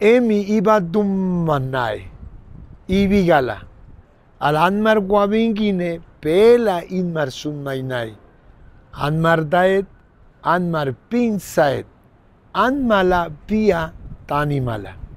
Emi iba dummanai, ibigala. Al anmar guabingine, pela inmar sunmainai. Anmar daet, anmar pinzaet, anmala pia tanimala.